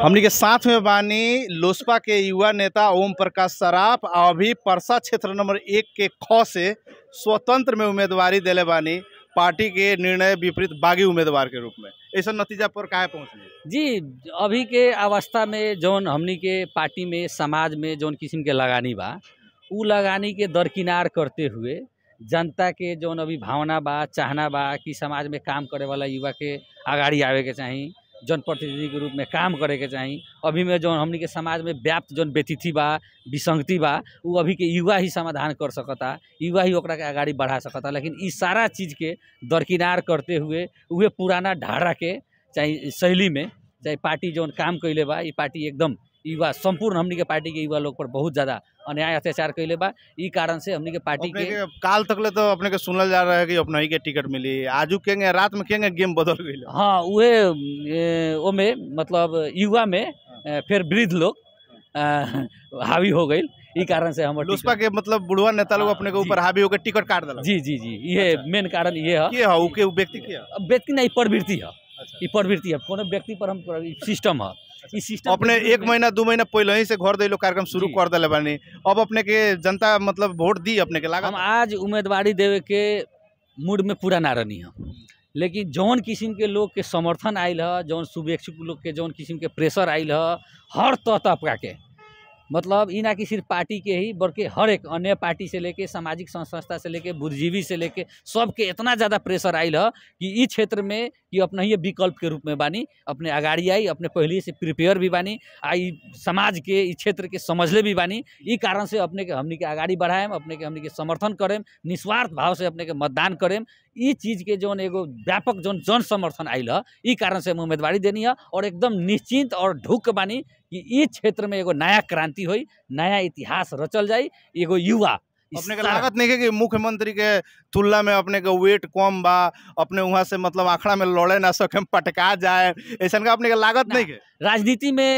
हमने के साथ में बानी लोसपा के युवा नेता ओम प्रकाश सराफ अभी परसा क्षेत्र नंबर एक के ख से स्वतंत्र में उम्मीदवारी दिले बानी पार्टी के निर्णय विपरीत बागी उम्मीदवार के रूप में ऐसा नतीजा पर कहा पहुँच जी अभी के अवस्था में जौन हमनी के पार्टी में समाज में जौन किस्म के लगानी बा उ लगानी के दरकिनार करते हुए जनता के जौन अभी भावना बा चाहना बा कि समाज में काम करे वाला युवा के आगाड़ी आवे के चाहिए जनप्रतिनिधि के रूप में काम करे के चाहिए अभी में जो हमनी समाज में व्याप्त जो व्यतिथि बा विसंगति बा उ अभी के युवा ही समाधान कर सकता युवा ही ओकरा के आगाड़ी बढ़ा सकता लेकिन इस सारा चीज़ के दरकिनार करते हुए उहे पुराना ढारा के चाहे शैली में चाहे पार्टी जो काम कैले बा पार्टी एकदम युवा संपूर्ण हमनी के पार्टी के युवा लोग पर बहुत ज़्यादा अन्याय अत्याचार कैले बा ई कारण से हमनी के पार्टी के, के काल तकले तो अपने के सुनल जा रहा है कि अपना ही के टिकट मिली आजू के रात में के गेम बदल गई हाँ उहे ओमे मतलब युवा में फिर वृद्ध लोग हावी हो गई ई कारण से हम लोजपा के मतलब बुढ़वा नेता लोग हाँ, अपने के ऊपर हावी होकर टिकट काट दिला जी जी जी ये अच्छा। मेन कारण ये है व्यक्ति नहीं प्रवृत्ति है ई प्रवृत्ति है कोनो व्यक्ति पर हम सिस्टम है अच्छा। सिस्टम अपने एक महीना दू महीना पहले ही से घर दिलो कार्यक्रम शुरू कर दिले बानी अब अपने के जनता मतलब वोट दी अपने के लगा हम आज उम्मीदवारी देवे के मूड में पूरा ना रही हम लेकिन जौन किस्म के लोग के समर्थन आयल है जौन शुभेच्छुक लोग के जौन किस्म के प्रेशर आयल है हर तह तबका के मतलब ये ना कि सिर्फ पार्टी के ही बल्कि हर एक अन्य पार्टी से लेके सामाजिक संस्था से लेके बुद्धिजीवी से लेके सबके इतना ज़्यादा प्रेशर आयल है कि इस क्षेत्र में कि अपना ही विकल्प के रूप में बानी अपने अगाड़ी आई अपने पहले से प्रिपेयर भी बानी आई समाज के इस क्षेत्र के समझले भी बानी इस कारण से अपने के हमनी के बढ़ाएम अपने के हमनी के समर्थन करेम निस्वार्थ भाव से अपने के मतदान करेम ई चीज़ के जौन एगो व्यापक जो जन समर्थन आयल है कारण से हम उम्मीदवारी देनी है और एकदम निश्चिंत और ढुक बानी कि इस क्षेत्र में एगो नया क्रांति हो नया इतिहास रचल जाए एगो युवा अपने का लागत नहीं है कि मुख्यमंत्री के तुलना में अपने के वेट कम बा अपने वहाँ से मतलब आखड़ा में लड़े ना सके पटका जाए ऐसा का अपने का लागत नहीं है राजनीति में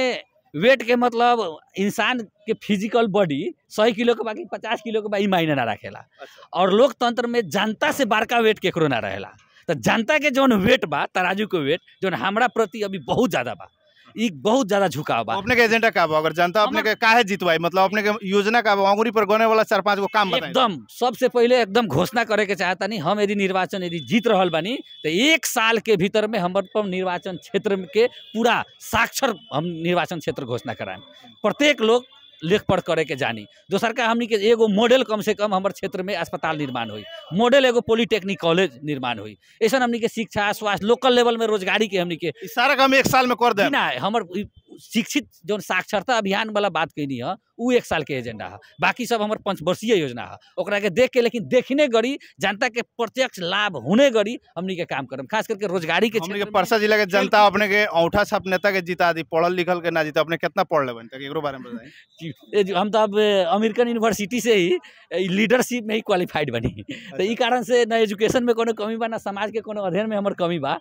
वेट के मतलब इंसान के फिजिकल बॉडी सौ किलो के बाकी पचास किलो के बा मायने ना रखेला अच्छा। और लोकतंत्र में जनता से बड़का वेट केकरो ना रहेला तो जनता के जौन वेट बा तराजू के वेट जौन हमारा प्रति अभी बहुत ज़्यादा बा बहुत ज्यादा झुकाव बा अपने के एजेंडा का अगर जनता अपने के काहे जितवाई मतलब अपने के योजना का अंगुरी पर गने वाला चार पांच गो काम एकदम सबसे पहले एकदम घोषणा करे के चाहता नहीं हम यदि निर्वाचन यदि जीत रहा बानी तो एक साल के भीतर में हम निर्वाचन क्षेत्र के पूरा साक्षर हम निर्वाचन क्षेत्र घोषणा कराए प्रत्येक लोग लेख पढ़ करे के जानी दोसर का हमने के एगो मॉडल कम से कम हमारे क्षेत्र में अस्पताल निर्माण हुई मॉडल एगो पॉलिटेक्निक कॉलेज निर्माण हुई ऐसा हमने के शिक्षा स्वास्थ्य लोकल लेवल में रोजगारी के हमने के सारा काम एक साल में कर दे ना हमारे शिक्षित जो साक्षरता अभियान वाला बात कैनी है वो एक साल के एजेंडा है बाकी सब हमारे पंचवर्षीय योजना है ओकरा देख के लेकिन देखने गरी जनता के प्रत्यक्ष लाभ होने गरी हमने के काम करम खास करके रोजगारी के परसा जिला के जनता अपने के औठा साहब नेता के जीता दी पढ़ल लिखल के ना जीता अपने कितना पढ़ लेकिन बारे में हम तो अब अमेरिकन यूनिवर्सिटी से ही लीडरशिप में ही क्वालिफाइड बनी अच्छा। तो इस कारण से ना एजुकेशन में कोई कमी बा ना समाज के कोई अध्ययन में हमारे कमी बा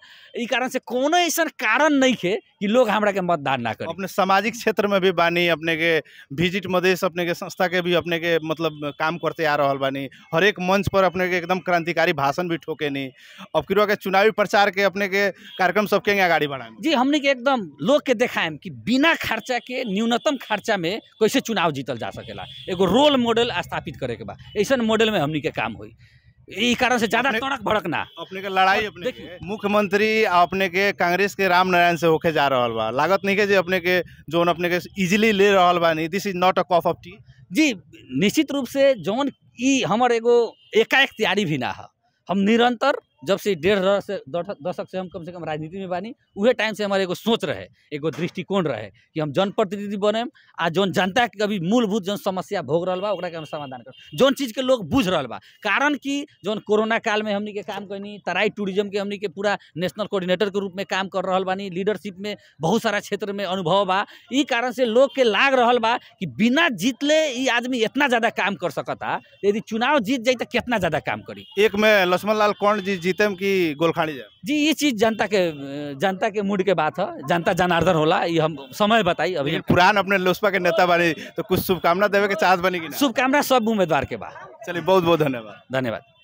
कारण से कोई ऐसा कारण नहीं है कि लोग हमारा के मतदान ना करें अपने सामाजिक क्षेत्र में भी बानी अपने के विजिट मधेश अपने के संस्था के भी अपने के मतलब काम करते आ रहा बानी हर एक मंच पर अपने के एकदम क्रांतिकारी भाषण भी ठोके नहीं अब कि चुनावी प्रचार के अपने के कार्यक्रम सबके आगाड़ी बढ़ाए जी हमने के एकदम लोग के दिखाएं कि बिना खर्चा के न्यूनतम खर्चा में कैसे चुनाव जीतल जा सकेला एगो रोल मॉडल स्थापित करे के बाद ऐसा मॉडल में हमने के काम हुई यही कारण से ज्यादा तड़क भड़कना अपने के लड़ाई अपने मुख्यमंत्री अपने के कांग्रेस के राम नारायण से होके जा रहा बा लागत नहीं के जे अपने के जोन अपने के इजिली ले रहा नहीं this is not a cup of tea जी निश्चित रूप से जोन ई हमारे एगो एकाएक तैयारी भी ना हम निरंतर जब से डेढ़ दशक से हम कम से कम राजनीति में बानी उहे टाइम से हमारे एगो सोच रहे एगो दृष्टिकोण रहे कि हम जनप्रतिनिधि बने आ जौन जनता के अभी मूलभूत जो समस्या भोग रहा बा हम समाधान कर जौन चीज़ के लोग बुझ रहा बा कारण कि जौन कोरोना काल में हमने के काम करनी तराई टूरिज्म के हमने के पूरा नेशनल कोऑर्डिनेटर के रूप में काम कर रहा बानी लीडरशिप में बहुत सारा क्षेत्र में अनुभव बा कारण से लोग के लाग रहा बा कि बिना जीतले आदमी इतना ज़्यादा काम कर सकता यदि चुनाव जीत जाए तो कितना ज़्यादा काम करी एक में लक्ष्मण लाल कौन जी जीतम की गोलखाड़ी जाए जी ये चीज जनता के जनता के मूड के बात है जनता जनार्दन होला ये हम समय बताई अभी पुरान अपने लोसपा के नेता बने तो कुछ शुभकामना देवे के चाहत बनी शुभकामना सब उम्मीदवार के बाद चलिए बहुत बहुत धन्यवाद धन्यवाद